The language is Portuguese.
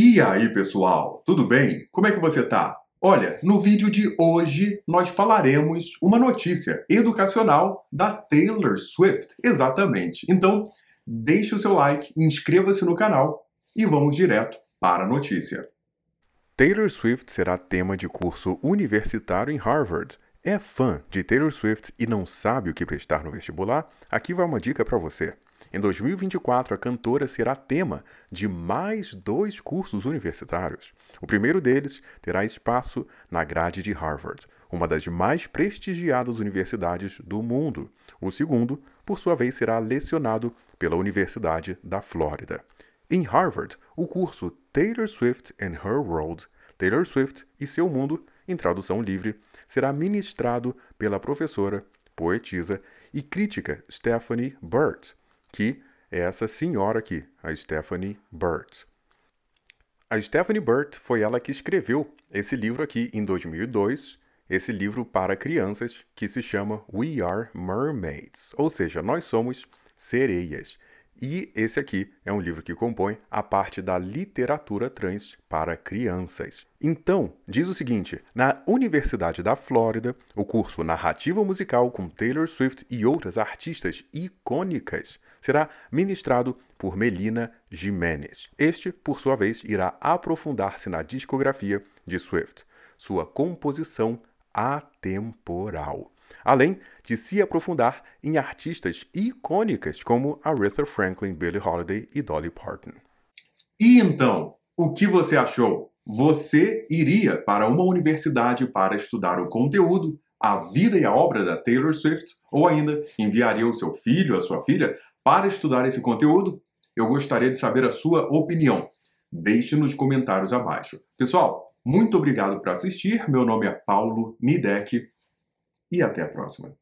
E aí, pessoal, tudo bem? Como é que você tá? Olha, no vídeo de hoje nós falaremos uma notícia educacional da Taylor Swift. Exatamente. Então, deixe o seu like, inscreva-se no canal e vamos direto para a notícia. Taylor Swift será tema de curso universitário em Harvard. É fã de Taylor Swift e não sabe o que prestar no vestibular? Aqui vai uma dica para você. Em 2024, a cantora será tema de mais dois cursos universitários. O primeiro deles terá espaço na grade de Harvard, uma das mais prestigiadas universidades do mundo. O segundo, por sua vez, será lecionado pela Universidade da Flórida. Em Harvard, o curso Taylor Swift and Her World, Taylor Swift e seu mundo, em tradução livre, será ministrado pela professora, poetisa e crítica Stephanie Burt que é essa senhora aqui, a Stephanie Burt. A Stephanie Burt foi ela que escreveu esse livro aqui em 2002, esse livro para crianças que se chama We Are Mermaids, ou seja, nós somos sereias. E esse aqui é um livro que compõe a parte da literatura trans para crianças. Então, diz o seguinte: na Universidade da Flórida, o curso Narrativa Musical com Taylor Swift e outras artistas icônicas será ministrado por Melina Jimenez. Este, por sua vez, irá aprofundar-se na discografia de Swift, sua composição atemporal. Além de se aprofundar em artistas icônicas como Aretha Franklin, Billie Holiday e Dolly Parton. E então, o que você achou? Você iria para uma universidade para estudar o conteúdo, a vida e a obra da Taylor Swift, ou ainda enviaria o seu filho, a sua filha, para estudar esse conteúdo? Eu gostaria de saber a sua opinião. Deixe nos comentários abaixo. Pessoal, muito obrigado por assistir. Meu nome é Paulo Nideck e até a próxima.